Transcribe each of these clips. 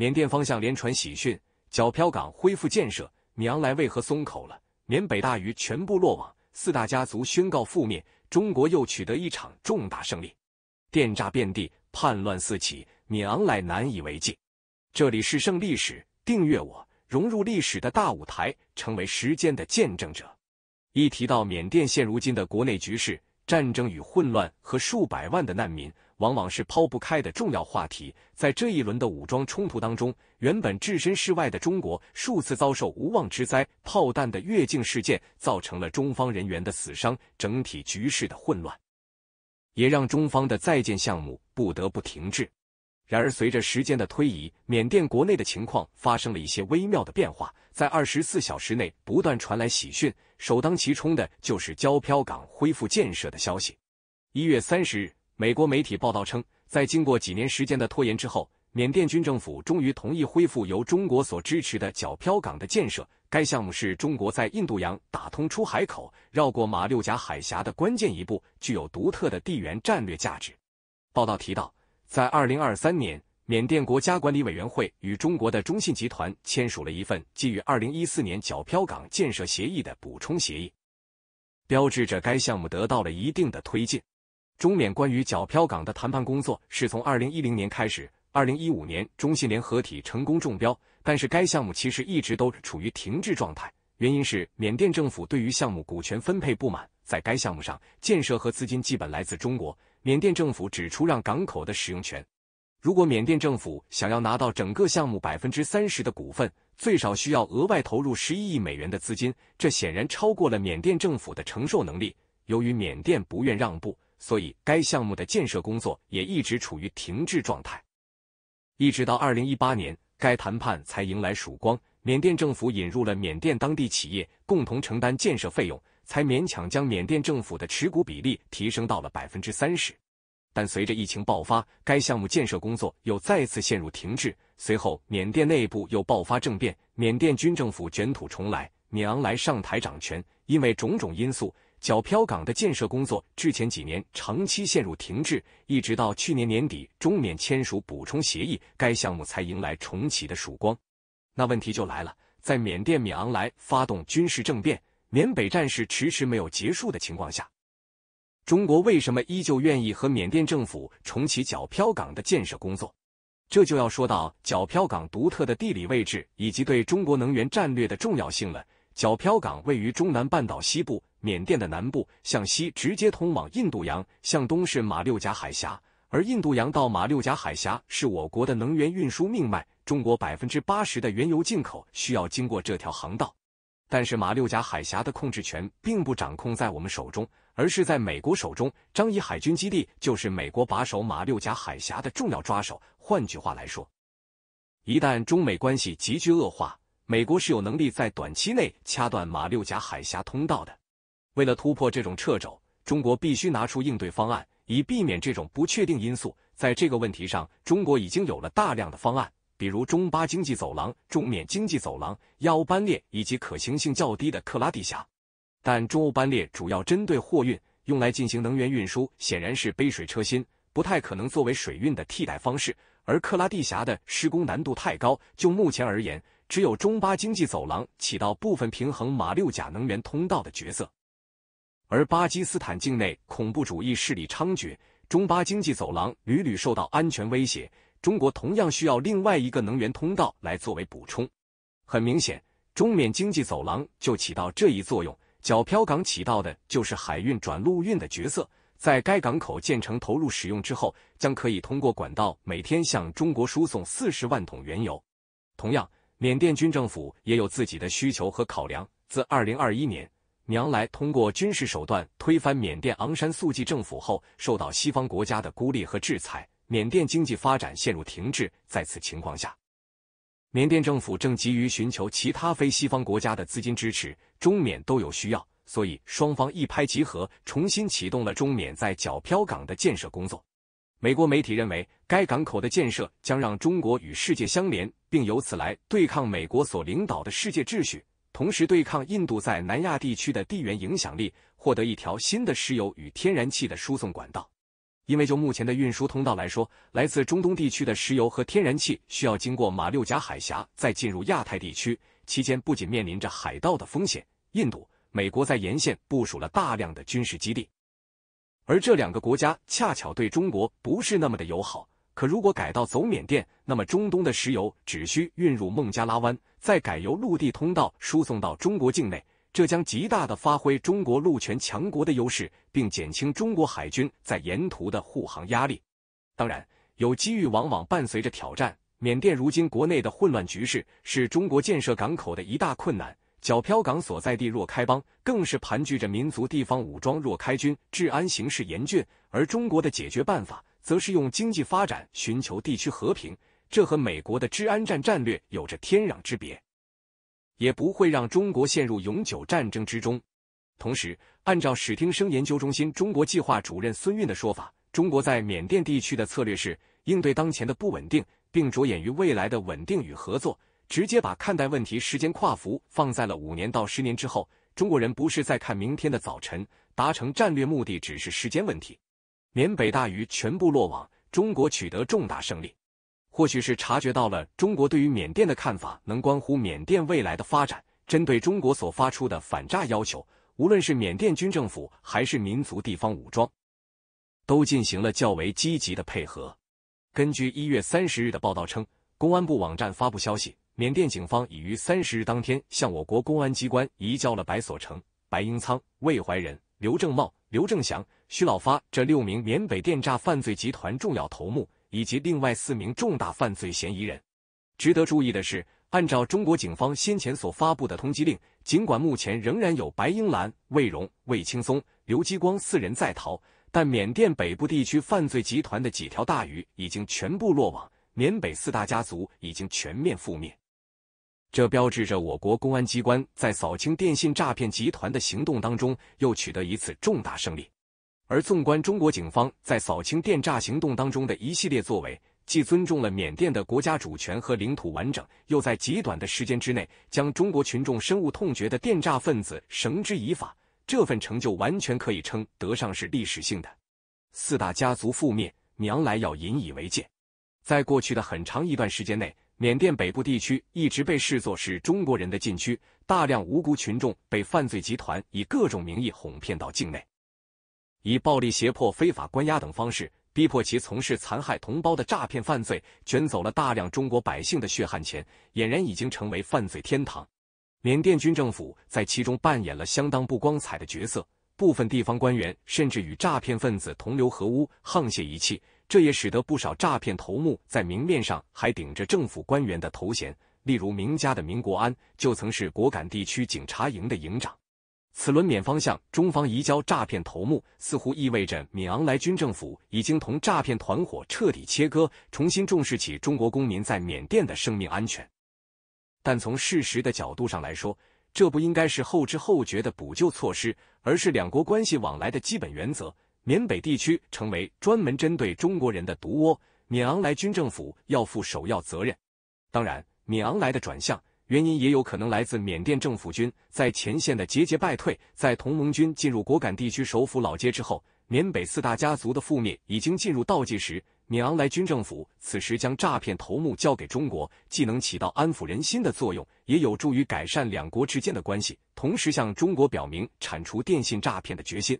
缅甸方向连传喜讯，皎漂港恢复建设。米昂莱为何松口了？缅北大鱼全部落网，四大家族宣告覆灭，中国又取得一场重大胜利。电诈遍地，叛乱四起，米昂莱难以为继。这里是胜历史，订阅我，融入历史的大舞台，成为时间的见证者。一提到缅甸现如今的国内局势，战争与混乱和数百万的难民。往往是抛不开的重要话题。在这一轮的武装冲突当中，原本置身事外的中国数次遭受无妄之灾，炮弹的越境事件造成了中方人员的死伤，整体局势的混乱，也让中方的在建项目不得不停滞。然而，随着时间的推移，缅甸国内的情况发生了一些微妙的变化，在二十四小时内不断传来喜讯，首当其冲的就是交漂港恢复建设的消息。一月三十日。美国媒体报道称，在经过几年时间的拖延之后，缅甸军政府终于同意恢复由中国所支持的皎漂港的建设。该项目是中国在印度洋打通出海口、绕过马六甲海峡的关键一步，具有独特的地缘战略价值。报道提到，在2023年，缅甸国家管理委员会与中国的中信集团签署了一份基于2014年皎漂港建设协议的补充协议，标志着该项目得到了一定的推进。中缅关于皎漂港的谈判工作是从二零一零年开始，二零一五年中信联合体成功中标，但是该项目其实一直都处于停滞状态，原因是缅甸政府对于项目股权分配不满。在该项目上，建设和资金基本来自中国，缅甸政府只出让港口的使用权。如果缅甸政府想要拿到整个项目百分之三十的股份，最少需要额外投入十一亿美元的资金，这显然超过了缅甸政府的承受能力。由于缅甸不愿让步。所以，该项目的建设工作也一直处于停滞状态，一直到二零一八年，该谈判才迎来曙光。缅甸政府引入了缅甸当地企业，共同承担建设费用，才勉强将缅甸政府的持股比例提升到了百分之三十。但随着疫情爆发，该项目建设工作又再次陷入停滞。随后，缅甸内部又爆发政变，缅甸军政府卷土重来，米昂莱上台掌权。因为种种因素。皎漂港的建设工作之前几年长期陷入停滞，一直到去年年底中缅签署补充协议，该项目才迎来重启的曙光。那问题就来了，在缅甸米昂莱发动军事政变、缅北战事迟迟没有结束的情况下，中国为什么依旧愿意和缅甸政府重启皎漂港的建设工作？这就要说到皎漂港独特的地理位置以及对中国能源战略的重要性了。小飘港位于中南半岛西部，缅甸的南部，向西直接通往印度洋，向东是马六甲海峡。而印度洋到马六甲海峡是我国的能源运输命脉，中国百分之八十的原油进口需要经过这条航道。但是马六甲海峡的控制权并不掌控在我们手中，而是在美国手中。张仪海军基地就是美国把守马六甲海峡的重要抓手。换句话来说，一旦中美关系急剧恶化。美国是有能力在短期内掐断马六甲海峡通道的。为了突破这种掣肘，中国必须拿出应对方案，以避免这种不确定因素。在这个问题上，中国已经有了大量的方案，比如中巴经济走廊、中缅经济走廊、亚欧班列以及可行性较低的克拉地峡。但中欧班列主要针对货运，用来进行能源运输显然是杯水车薪，不太可能作为水运的替代方式。而克拉地峡的施工难度太高，就目前而言。只有中巴经济走廊起到部分平衡马六甲能源通道的角色，而巴基斯坦境内恐怖主义势力猖獗，中巴经济走廊屡屡受到安全威胁。中国同样需要另外一个能源通道来作为补充。很明显，中缅经济走廊就起到这一作用。皎漂港起到的就是海运转陆运的角色。在该港口建成投入使用之后，将可以通过管道每天向中国输送四十万桶原油。同样。缅甸军政府也有自己的需求和考量。自二零二一年，娘来通过军事手段推翻缅甸昂山素季政府后，受到西方国家的孤立和制裁，缅甸经济发展陷入停滞。在此情况下，缅甸政府正急于寻求其他非西方国家的资金支持。中缅都有需要，所以双方一拍即合，重新启动了中缅在皎漂港的建设工作。美国媒体认为，该港口的建设将让中国与世界相连。并由此来对抗美国所领导的世界秩序，同时对抗印度在南亚地区的地缘影响力，获得一条新的石油与天然气的输送管道。因为就目前的运输通道来说，来自中东地区的石油和天然气需要经过马六甲海峡再进入亚太地区，期间不仅面临着海盗的风险，印度、美国在沿线部署了大量的军事基地，而这两个国家恰巧对中国不是那么的友好。可如果改道走缅甸，那么中东的石油只需运入孟加拉湾，再改由陆地通道输送到中国境内，这将极大的发挥中国陆权强国的优势，并减轻中国海军在沿途的护航压力。当然，有机遇往往伴随着挑战。缅甸如今国内的混乱局势是中国建设港口的一大困难。皎漂港所在地若开邦更是盘踞着民族地方武装若开军，治安形势严峻。而中国的解决办法。则是用经济发展寻求地区和平，这和美国的治安战战略有着天壤之别，也不会让中国陷入永久战争之中。同时，按照史汀生研究中心中国计划主任孙运的说法，中国在缅甸地区的策略是应对当前的不稳定，并着眼于未来的稳定与合作。直接把看待问题时间跨幅放在了五年到十年之后，中国人不是在看明天的早晨，达成战略目的只是时间问题。缅北大鱼全部落网，中国取得重大胜利。或许是察觉到了中国对于缅甸的看法能关乎缅甸未来的发展，针对中国所发出的反诈要求，无论是缅甸军政府还是民族地方武装，都进行了较为积极的配合。根据一月三十日的报道称，公安部网站发布消息，缅甸警方已于三十日当天向我国公安机关移交了白所成、白英仓、魏怀仁、刘正茂、刘正祥。徐老发这六名缅北电诈犯罪集团重要头目，以及另外四名重大犯罪嫌疑人。值得注意的是，按照中国警方先前所发布的通缉令，尽管目前仍然有白英兰、魏荣、魏青松、刘继光四人在逃，但缅甸北部地区犯罪集团的几条大鱼已经全部落网，缅北四大家族已经全面覆灭。这标志着我国公安机关在扫清电信诈骗集团的行动当中，又取得一次重大胜利。而纵观中国警方在扫清电诈行动当中的一系列作为，既尊重了缅甸的国家主权和领土完整，又在极短的时间之内将中国群众深恶痛绝的电诈分子绳之以法，这份成就完全可以称得上是历史性的。四大家族覆灭，娘来要引以为戒。在过去的很长一段时间内，缅甸北部地区一直被视作是中国人的禁区，大量无辜群众被犯罪集团以各种名义哄骗到境内。以暴力胁迫、非法关押等方式，逼迫其从事残害同胞的诈骗犯罪，卷走了大量中国百姓的血汗钱，俨然已经成为犯罪天堂。缅甸军政府在其中扮演了相当不光彩的角色，部分地方官员甚至与诈骗分子同流合污、沆瀣一气，这也使得不少诈骗头目在明面上还顶着政府官员的头衔。例如，明家的明国安就曾是果敢地区警察营的营长。此轮缅方向中方移交诈骗头目，似乎意味着缅昂莱军政府已经同诈骗团伙彻底切割，重新重视起中国公民在缅甸的生命安全。但从事实的角度上来说，这不应该是后知后觉的补救措施，而是两国关系往来的基本原则。缅北地区成为专门针对中国人的毒窝，缅昂莱军政府要负首要责任。当然，缅昂莱的转向。原因也有可能来自缅甸政府军在前线的节节败退。在同盟军进入果敢地区首府老街之后，缅北四大家族的覆灭已经进入倒计时。缅昂莱军政府此时将诈骗头目交给中国，既能起到安抚人心的作用，也有助于改善两国之间的关系，同时向中国表明铲除电信诈骗的决心。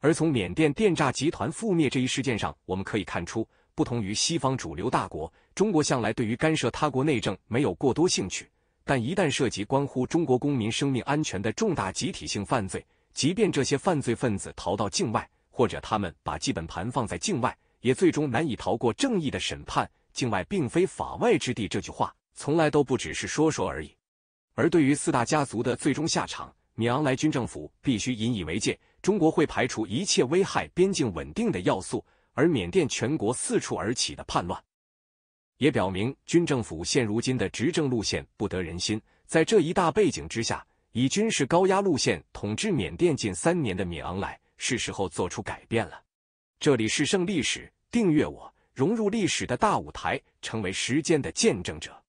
而从缅甸电诈集团覆灭这一事件上，我们可以看出。不同于西方主流大国，中国向来对于干涉他国内政没有过多兴趣。但一旦涉及关乎中国公民生命安全的重大集体性犯罪，即便这些犯罪分子逃到境外，或者他们把基本盘放在境外，也最终难以逃过正义的审判。境外并非法外之地，这句话从来都不只是说说而已。而对于四大家族的最终下场，米昂莱军政府必须引以为戒。中国会排除一切危害边境稳定的要素。而缅甸全国四处而起的叛乱，也表明军政府现如今的执政路线不得人心。在这一大背景之下，以军事高压路线统治缅甸近三年的敏昂莱，是时候做出改变了。这里是《胜历史》，订阅我，融入历史的大舞台，成为时间的见证者。